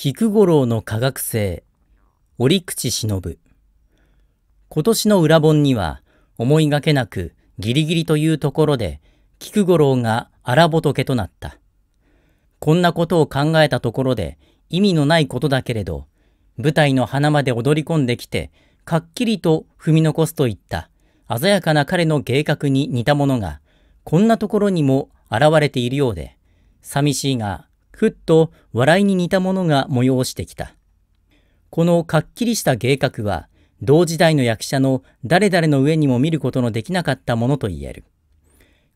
菊五郎の科学生、折口忍。今年の裏本には、思いがけなくギリギリというところで、菊五郎が荒仏となった。こんなことを考えたところで、意味のないことだけれど、舞台の花まで踊り込んできて、かっきりと踏み残すといった、鮮やかな彼の芸格に似たものが、こんなところにも現れているようで、寂しいがふっと笑いに似たものが催してきた。このかっきりした芸格は、同時代の役者の誰々の上にも見ることのできなかったものと言える。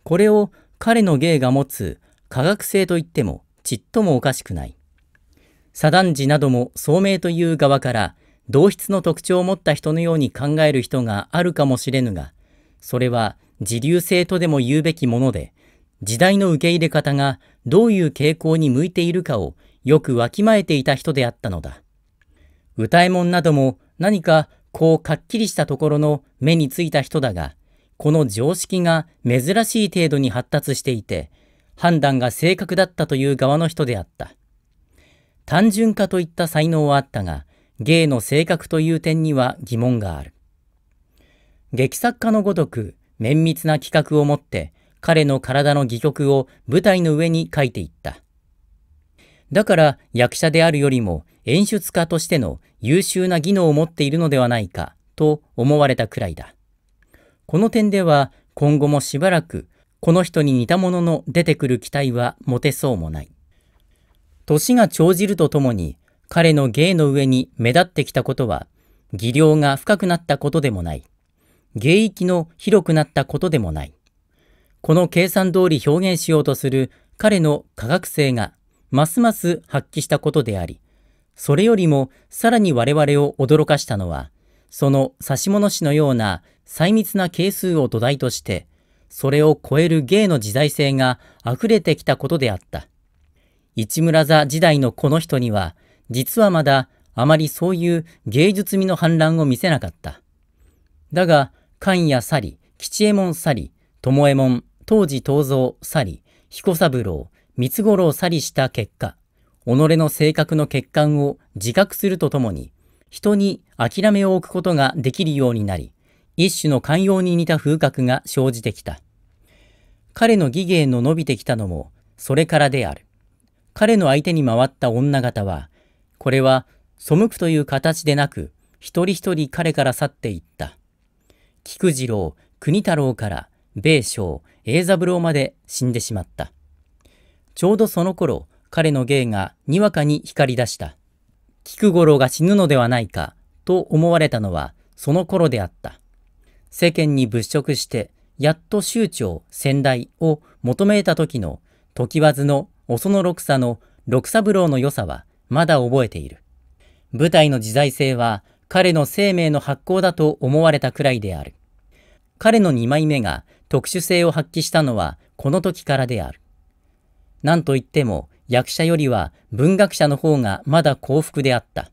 これを彼の芸が持つ科学性といってもちっともおかしくない。左断時なども聡明という側から同質の特徴を持った人のように考える人があるかもしれぬが、それは自流性とでも言うべきもので、時代の受け入れ方がどういう傾向に向いているかをよくわきまえていた人であったのだ。歌右衛門なども何かこうかっきりしたところの目についた人だが、この常識が珍しい程度に発達していて、判断が正確だったという側の人であった。単純化といった才能はあったが、芸の性格という点には疑問がある。劇作家のごとく綿密な企画を持って、彼の体の戯曲を舞台の上に書いていった。だから役者であるよりも演出家としての優秀な技能を持っているのではないかと思われたくらいだ。この点では今後もしばらくこの人に似たものの出てくる期待は持てそうもない。年が長じるとともに彼の芸の上に目立ってきたことは技量が深くなったことでもない。芸域の広くなったことでもない。この計算通り表現しようとする彼の科学性がますます発揮したことであり、それよりもさらに我々を驚かしたのは、その指し物師のような細密な係数を土台として、それを超える芸の自在性が溢れてきたことであった。市村座時代のこの人には、実はまだあまりそういう芸術味の反乱を見せなかった。だが、菅谷さり、吉右衛門さり、巴右衛門、当時東蔵、去り、彦三郎、三五郎去りした結果、己の性格の欠陥を自覚するとともに、人に諦めを置くことができるようになり、一種の寛容に似た風格が生じてきた。彼の技芸の伸びてきたのも、それからである。彼の相手に回った女方は、これは背くという形でなく、一人一人彼から去っていった。菊次郎、国太郎から、米将栄三郎まで死んでしまった。ちょうどその頃、彼の芸がにわかに光り出した。菊五郎が死ぬのではないかと思われたのはその頃であった。世間に物色して、やっと周長先代を求めた時の時わずのおその六佐の六三郎の良さはまだ覚えている。舞台の自在性は彼の生命の発行だと思われたくらいである。彼の二枚目が特殊性を発揮したのはこの時からである。なんといっても役者よりは文学者の方がまだ幸福であった。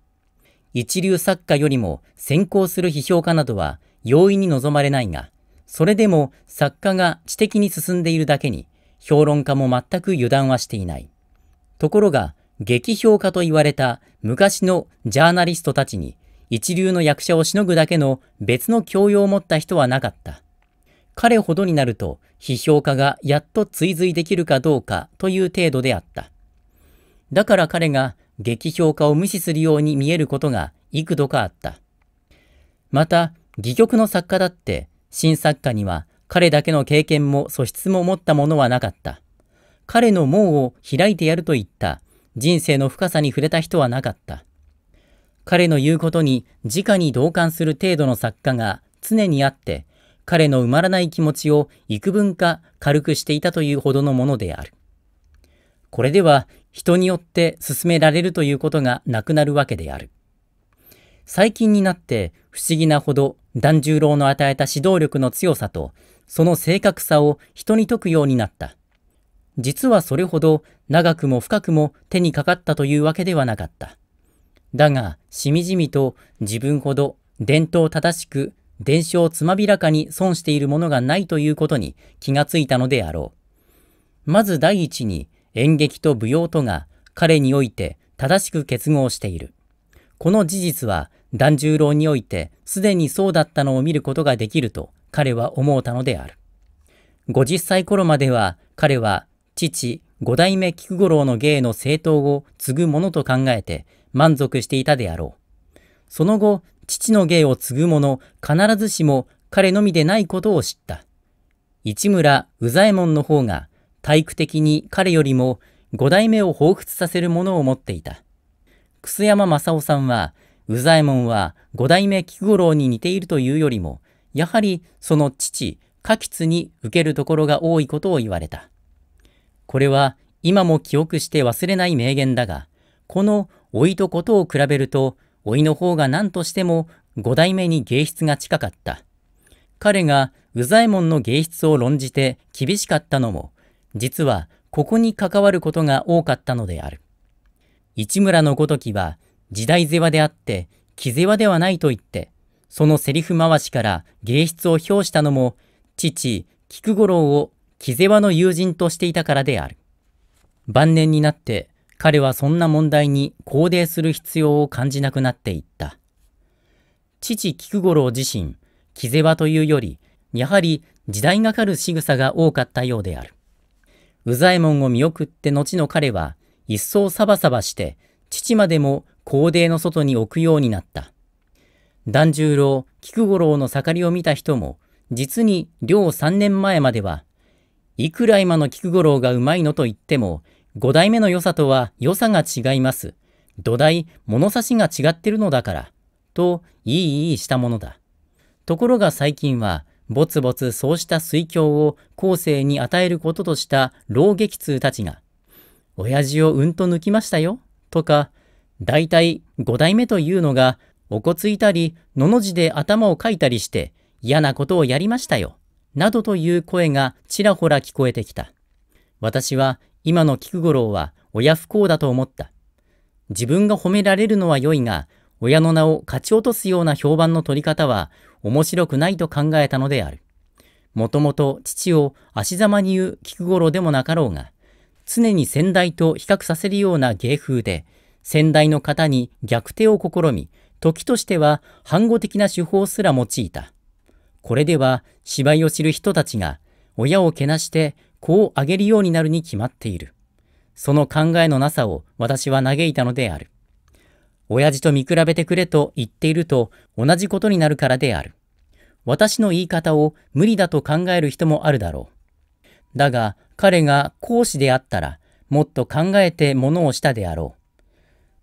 一流作家よりも先行する批評家などは容易に望まれないが、それでも作家が知的に進んでいるだけに、評論家も全く油断はしていない。ところが、劇評家と言われた昔のジャーナリストたちに、一流の役者をしのぐだけの別の教養を持った人はなかった。彼ほどになると批評家がやっと追随できるかどうかという程度であった。だから彼が劇評家を無視するように見えることが幾度かあった。また、戯曲の作家だって新作家には彼だけの経験も素質も持ったものはなかった。彼の門を開いてやるといった人生の深さに触れた人はなかった。彼の言うことに直に同感する程度の作家が常にあって、彼の埋まらない気持ちを幾分か軽くしていたというほどのものである。これでは人によって進められるということがなくなるわけである。最近になって不思議なほど團十郎の与えた指導力の強さとその正確さを人に説くようになった。実はそれほど長くも深くも手にかかったというわけではなかった。だがしみじみと自分ほど伝統正しく伝承をつまびらかに損しているものがないということに気がついたのであろう。まず第一に演劇と舞踊とが彼において正しく結合している。この事実は團十郎においてすでにそうだったのを見ることができると彼は思うたのである。50歳頃までは彼は父五代目菊五郎の芸の正当を継ぐものと考えて満足していたであろう。その後父の芸を継ぐ者、必ずしも彼のみでないことを知った。市村宇左衛門の方が体育的に彼よりも五代目を彷彿させるものを持っていた。楠山正夫さんは、宇左衛門は五代目菊五郎に似ているというよりも、やはりその父、過吉に受けるところが多いことを言われた。これは今も記憶して忘れない名言だが、この老いとことを比べると、老いの方が何としても五代目に芸術が近かった。彼が右左衛門の芸術を論じて厳しかったのも、実はここに関わることが多かったのである。市村のごときは、時代世話であって、気世話ではないと言って、そのセリフ回しから芸術を表したのも、父、菊五郎を気世話の友人としていたからである。晩年になって、彼はそんな問題に肯定する必要を感じなくなっていった。父菊五郎自身、木世話というより、やはり時代がかる仕草が多かったようである。右左衛門を見送って後の彼は、一層サバサバして、父までも肯定の外に置くようになった。團十郎、菊五郎の盛りを見た人も、実に両三年前までは、いくら今の菊五郎がうまいのと言っても、5代目の良さとは良さが違います。土台、物差しが違ってるのだから。と、いいいいしたものだ。ところが最近は、ぼつぼつそうした水郷を後世に与えることとした老撃痛たちが、親父をうんと抜きましたよ、とか、大体5代目というのが、おこついたり、のの字で頭をかいたりして、嫌なことをやりましたよ、などという声がちらほら聞こえてきた。私は今の菊五郎は親不幸だと思った。自分が褒められるのは良いが、親の名を勝ち落とすような評判の取り方は面白くないと考えたのである。もともと父を足ざまに言う菊五郎でもなかろうが、常に先代と比較させるような芸風で、先代の方に逆手を試み、時としては反語的な手法すら用いた。これでは芝居を知る人たちが、親をけなしてこう上げるようになるに決まっている。その考えのなさを私は嘆いたのである。親父と見比べてくれと言っていると同じことになるからである。私の言い方を無理だと考える人もあるだろう。だが彼が講師であったらもっと考えてものをしたであろう。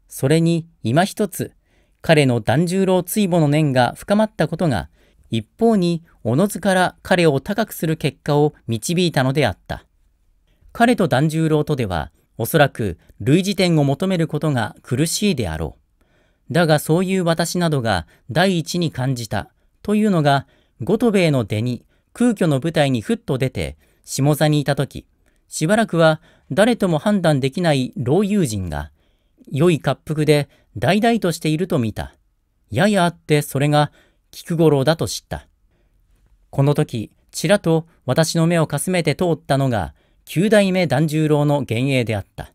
それに今一つ彼の團十郎追母の念が深まったことが一方におのずから彼を高くする結果を導いたのであった。彼と團十郎とでは、おそらく類似点を求めることが苦しいであろう。だがそういう私などが第一に感じたというのが、五戸兵衛の出に空虚の舞台にふっと出て、下座にいた時、しばらくは誰とも判断できない老友人が、良い滑覆で大々としていると見た。ややあってそれが菊五郎だと知った。この時、ちらと私の目をかすめて通ったのが、九代目團十郎の幻影であった。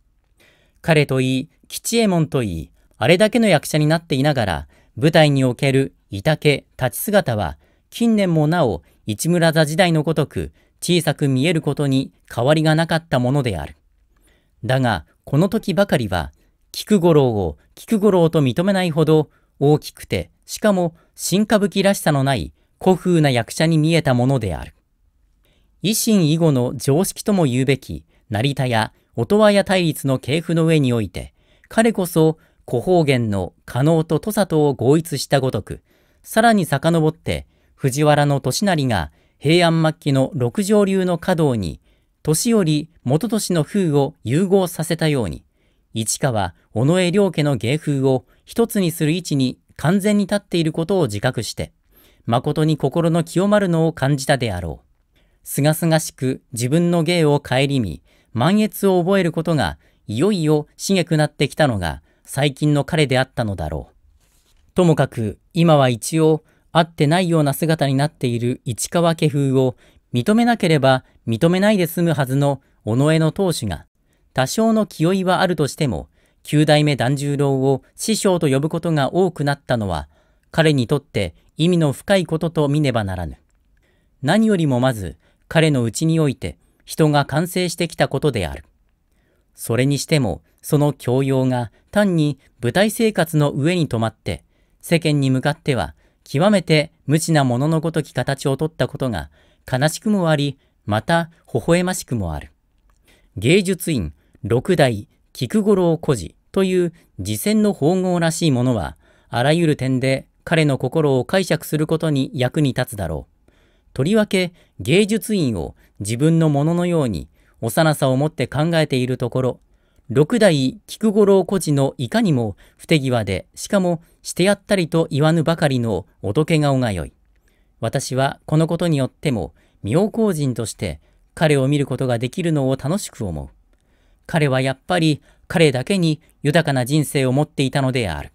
彼といい、吉右衛門といい、あれだけの役者になっていながら、舞台におけるいたけ、立ち姿は、近年もなお、市村座時代のごとく、小さく見えることに変わりがなかったものである。だが、この時ばかりは、菊五郎を菊五郎と認めないほど、大きくて、しかも新歌舞伎らしさのない古風な役者に見えたものである。維新以後の常識とも言うべき、成田や音羽屋対立の系譜の上において、彼こそ古方言の加納と土佐とを合一したごとく、さらに遡って藤原の利成が平安末期の六条流の華道に、年より元年の風を融合させたように、市川尾上両家の芸風を一つにする位置に完全に立っていることを自覚して、誠に心の清まるのを感じたであろう。すがすがしく自分の芸を顧み、満悦を覚えることが、いよいよ茂くなってきたのが、最近の彼であったのだろう。ともかく、今は一応、会ってないような姿になっている市川家風を認めなければ認めないで済むはずの尾上の当主が、多少の気負いはあるとしても、九代目團十郎を師匠と呼ぶことが多くなったのは、彼にとって意味の深いことと見ねばならぬ。何よりもまず、彼のうちにおいて、人が完成してきたことである。それにしても、その教養が単に舞台生活の上に止まって、世間に向かっては極めて無知なもののごとき形をとったことが悲しくもあり、また微笑ましくもある。芸術院六代菊五郎孤児という次戦の縫合らしいものは、あらゆる点で彼の心を解釈することに役に立つだろう。とりわけ芸術院を自分のもののように幼さを持って考えているところ、六代菊五郎孤児のいかにも不手際で、しかもしてやったりと言わぬばかりの仏顔がよい。私はこのことによっても、妙高人として彼を見ることができるのを楽しく思う。彼はやっぱり彼だけに豊かな人生を持っていたのである。